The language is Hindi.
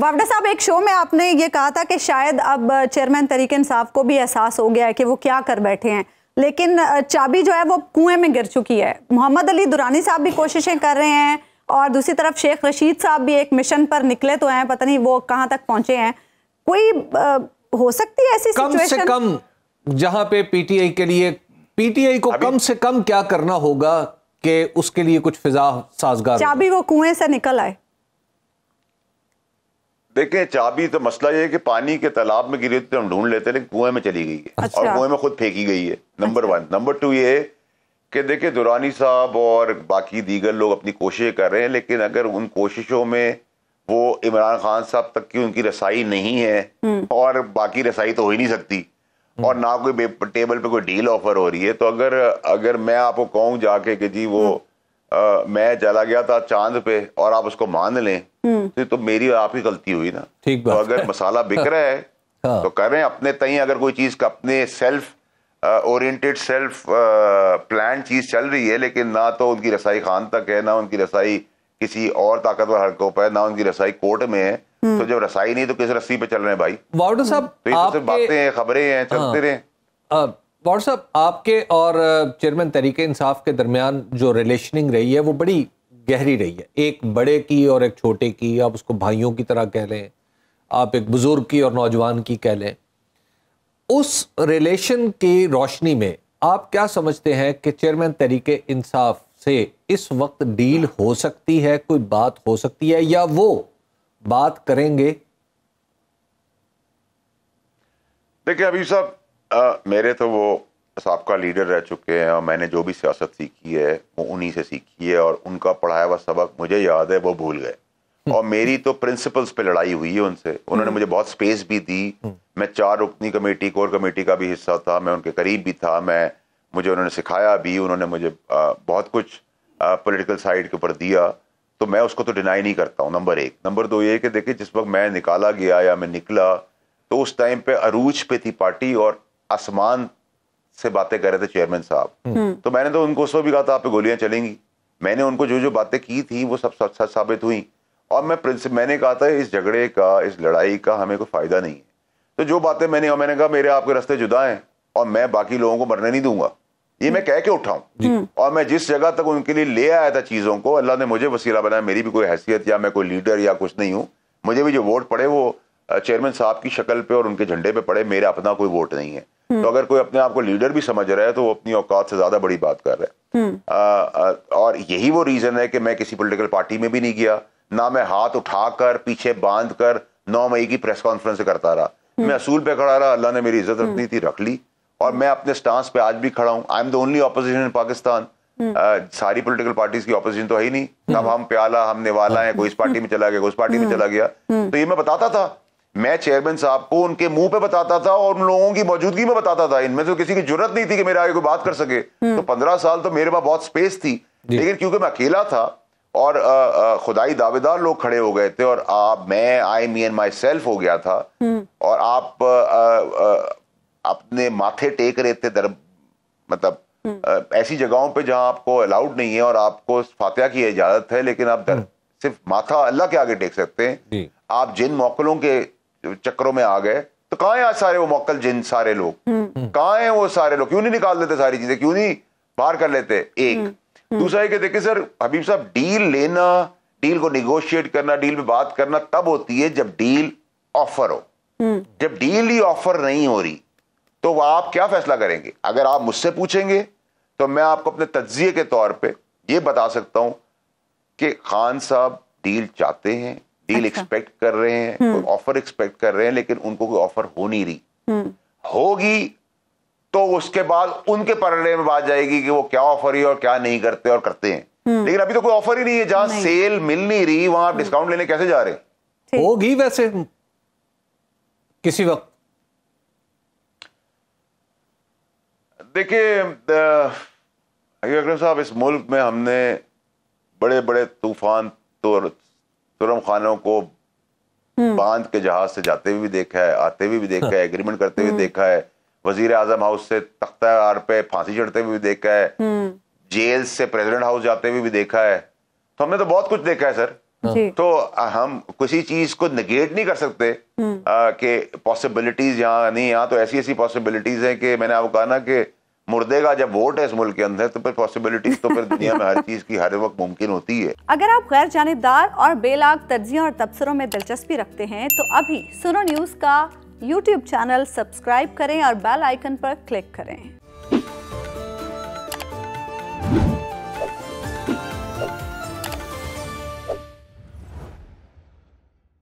वावडा साहब एक शो में आपने ये कहा था कि शायद अब चेयरमैन तरीकन साहब को भी एहसास हो गया है कि वो क्या कर बैठे हैं लेकिन चाबी जो है वो कुएं में गिर चुकी है मोहम्मद अली दुरानी साहब भी कोशिशें कर रहे हैं और दूसरी तरफ शेख रशीद साहब भी एक मिशन पर निकले तो हैं पता नहीं वो कहाँ तक पहुंचे हैं कोई आ, हो सकती है ऐसी कम से कम जहां पे पीटीआई के लिए पीटीआई को कम से कम क्या करना होगा कि उसके लिए कुछ फिजा साजगार चाबी वो कुएं से निकल आए देखें चाबी तो मसला ये है कि पानी के तालाब में गिरी तो हम ढूंढ लेते हैं लेकिन कुएं में चली गई है अच्छा। और कुएं में खुद फेंकी गई है नंबर वन नंबर टू ये कि देखिए दुरानी साहब और बाकी दीगर लोग अपनी कोशिश कर रहे हैं लेकिन अगर उन कोशिशों में वो इमरान खान साहब तक की उनकी रसाई नहीं है हम्म। और बाकी रसाई तो हो ही नहीं सकती हम्म। और ना कोई टेबल पे कोई डील ऑफर हो रही है तो अगर अगर मैं आपको कहूँ जाके कि जी वो हम्म। आ, मैं चला गया था चांद पे और आप उसको मान लें हम्म। तो, तो मेरी और आपकी गलती हुई ना ठीक तो अगर मसाला बिक रहा है हाँ। तो करें अपने तई अगर कोई चीज़ का अपने सेल्फ ओरिएंटेड सेल्फ प्लान चीज़ चल रही है लेकिन ना तो उनकी रसाई खान तक है ना उनकी रसाई किसी और ताकतवर हल्कों पर ना उनकी रसाई कोर्ट में है हम्म। तो जब रसाई नहीं तो किस रस्सी पे चल रहे हैं भाई वार्डो साहब तो ये तो बातें हैं खबरें हैं चलते हाँ। रहे वाट साहब आपके और चेयरमैन तरीके इंसाफ के दरमियान जो रिलेशनिंग रही है वो बड़ी गहरी रही है एक बड़े की और एक छोटे की आप उसको भाइयों की तरह कह लें आप एक बुज़ुर्ग की और नौजवान की कह लें उस रिलेशन की रोशनी में आप क्या समझते हैं कि चेयरमैन तरीके इंसाफ से इस वक्त डील हो सकती है कोई बात हो सकती है या वो बात करेंगे देखिए अभी साहब आ, मेरे तो वो सबका लीडर रह चुके हैं और मैंने जो भी सियासत सीखी है वो उन्हीं से सीखी है और उनका पढ़ाया हुआ सबक मुझे याद है वो भूल गए हम्म। और मेरी तो प्रिंसिपल्स पे लड़ाई हुई है उनसे उन्होंने हम्म। मुझे बहुत स्पेस भी दी हम्म। मैं चार रुकनी कमेटी कोर कमेटी का भी हिस्सा था मैं उनके करीब भी था मैं मुझे उन्होंने सिखाया भी उन्होंने मुझे बहुत कुछ पॉलिटिकल साइड के ऊपर दिया तो मैं उसको तो डिनाई नहीं करता हूँ नंबर एक नंबर दो ये कि देखिए जिस वक्त मैं निकाला गया या मैं निकला तो उस टाइम पे अरूज पे थी पार्टी और आसमान से बातें कर रहे थे चेयरमैन साहब हम्म। तो मैंने तो उनको उस भी कहा था आप पे गोलियां चलेंगी मैंने उनको जो जो बातें की थी वो सब सच सच साबित हुई और मैं प्रिंसिप मैंने कहा था इस झगड़े का इस लड़ाई का हमें कोई फायदा नहीं है तो जो बातें मैंने मैंने कहा मेरे आपके रास्ते जुदा हैं और मैं बाकी लोगों को मरने नहीं दूंगा ये मैं कह के उठाऊं हम्म। और मैं जिस जगह तक उनके लिए ले आया था चीजों को अल्लाह ने मुझे वसीला बनाया मेरी भी कोई हैसियत या मैं कोई लीडर या कुछ नहीं हूँ मुझे भी जो वोट पड़े वो चेयरमैन साहब की शक्ल पे और उनके झंडे पे पड़े मेरा अपना कोई वोट नहीं है हम्म। तो अगर कोई अपने आप को लीडर भी समझ रहा है तो वो अपनी औकात से ज्यादा बड़ी बात कर रहा है हम्म। आ, और यही वो रीजन है कि मैं किसी पोलिटिकल पार्टी में भी नहीं गया ना मैं हाथ उठाकर पीछे बांध कर नौ मई की प्रेस कॉन्फ्रेंस करता रहा हम्म। मैं असूल पे खड़ा रहा अल्लाह ने मेरी इज्जत रखनी थी रख ली और मैं अपने स्टांस पे आज भी खड़ा हूँ I am the only opposition in Pakistan सारी पोलिटिकल पार्टीज की ऑपोजिशन तो है ही नहीं तब हम प्याला हम निवाला है कोई इस पार्टी में चला गया कोई इस पार्टी में चला गया तो ये मैं बताता था मैं चेयरमैन साहब को उनके मुंह पे बताता था और उन लोगों की मौजूदगी में बताता था इनमें तो किसी की जरूरत नहीं थी कि मेरे आगे कोई बात कर सके हम्म। तो पंद्रह साल तो मेरे पास बहुत स्पेस थी लेकिन क्योंकि मैं अकेला था और खुदाई दावेदार लोग खड़े हो गए थे और आप मैं आई मी एंड माई सेल्फ हो गया था हम्म। और आप आ, आ, आ, अपने माथे टेक रहे थे दर मतलब हम्म। ऐसी जगहों पे जहां आपको अलाउड नहीं है और आपको फातिया की इजाजत है लेकिन आप दर, सिर्फ माथा अल्लाह के आगे टेक सकते हैं आप जिन मौकलों के चक्करों में आ गए तो कहाँ है आज सारे वो मोकल जिन सारे लोग हम्म। हम्म। कहा है वो सारे लोग क्यों नहीं निकाल देते सारी चीजें क्यों नहीं बाहर कर लेते एक हम्म। दूसरा ये देखिए सर हबीब साहब डील लेना डील को निगोशिएट करना डील पे बात करना तब होती है जब डील ऑफर हो जब डील ही ऑफर नहीं हो रही तो आप क्या फैसला करेंगे अगर आप मुझसे पूछेंगे तो मैं आपको अपने तजिए के तौर पे ये बता सकता हूं कि खान साहब डील चाहते हैं डील एक्सपेक्ट अच्छा। कर रहे हैं हम्म। कोई ऑफर एक्सपेक्ट कर रहे हैं लेकिन उनको कोई ऑफर हो नहीं रही हम्म। होगी तो उसके बाद उनके पर्डे में बात जाएगी कि वो क्या ऑफर है और क्या नहीं करते और करते हैं हम्म। लेकिन अभी तो कोई ऑफर ही नहीं है जहां सेल मिल नहीं रही वहां आप डिस्काउंट लेने कैसे जा रहे होगी वैसे किसी वक्त देखिए अकरम साहब इस मुल्क में हमने बड़े बड़े तूफान तो तुरम खानों को हम्म। बांध के जहाज से जाते हुए भी देखा है आते हुए भी, देखा है एग्रीमेंट हम्म। करते हुए देखा है वजीर आजम हाउस से आर पे फांसी चढ़ते हुए भी देखा है हम्म। जेल से प्रेसिडेंट हाउस जाते हुए भी देखा है तो हमने तो बहुत कुछ देखा है सर हाँ। तो हम किसी चीज को निगेट नहीं कर सकते कि पॉसिबिलिटीज यहाँ नहीं यहाँ तो ऐसी ऐसी पॉसिबिलिटीज हैं कि मैंने आपको कहा ना कि मुर्दे का जब वोट है इस मुल्क के अंदर तो फिर पॉसिबिलिटीज तो फिर दुनिया में हर चीज की हर वक्त मुमकिन होती है अगर आप गैर जानबदार और बेलाग तर्जियों और तबसरों में दिलचस्पी रखते हैं तो अभी सुनो न्यूज का यूट्यूब चैनल सब्सक्राइब करें और बेल आइकन पर क्लिक करें